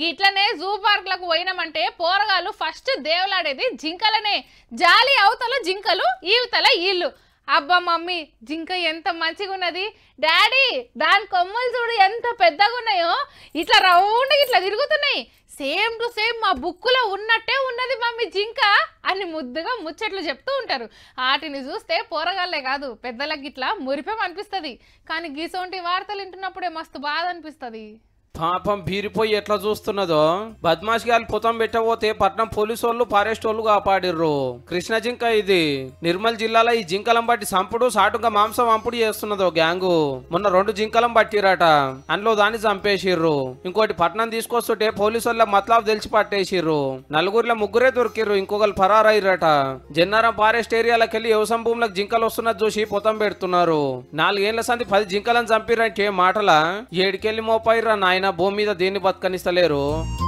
గిట్లనే జూ లకు పోయినామంటే పోరగాళ్ళు ఫస్ట్ దేవులాడేది జింకలనే జాలి అవతల జింకలు ఈవతల ఇల్లు అబ్బా మమ్మీ జింక ఎంత మంచిగా ఉన్నది డాడీ దాని కొమ్మలు చూడు ఎంత పెద్దగా ఉన్నాయో ఇట్లా రౌండ్ ఇట్లా తిరుగుతున్నాయి సేమ్ టు సేమ్ మా బుక్కులో ఉన్నట్టే ఉన్నది మమ్మీ జింక అని ముద్దుగా ముచ్చట్లు చెప్తూ ఉంటారు వాటిని చూస్తే పోరగాళ్ళే కాదు పెద్దలకి ఇట్లా మురిపేమనిపిస్తుంది కానీ గీసోంటి వార్తలు వింటున్నప్పుడే మస్తు బాధ అనిపిస్తుంది పాపం బీరిపోయి ఎట్లా చూస్తున్నదో బద్మాష్ గారు పుతం పెట్టబోతే పట్నం పోలీసు వాళ్ళు ఫారెస్ట్ వాళ్ళు కాపాడిర్రు కృష్ణ జింక ఇది నిర్మల్ జిల్లాలో ఈ జింకలం బట్టి సంపుడు సాటుగా మాంసం అంపుడు చేస్తున్నదో గ్యాంగు మొన్న రెండు జింకలం పట్టిరట అందులో దాన్ని చంపేసిర్రు ఇంకోటి పట్నం తీసుకొస్తుంటే పోలీసు వాళ్ళ మతలాబ్ తెలిసి పట్టేసిర్రు నలుగురిలో ముగ్గురే దొరికిర్రు ఇంకొకరు ఫరారయ్యరట జన్నారం ఫారెస్ట్ ఏరియాలకు వెళ్ళి వ్యవసాయ భూములకు జింకలు వస్తున్నది చూసి పుతం పెడుతున్నారు నాలుగేళ్ల సంది పది జింకలను చంపిరంటే మాటల ఏడుకెళ్ళి మోపాయిరా నాయ ఆయన భూమి మీద దేన్ని బతకనిస్తలేరు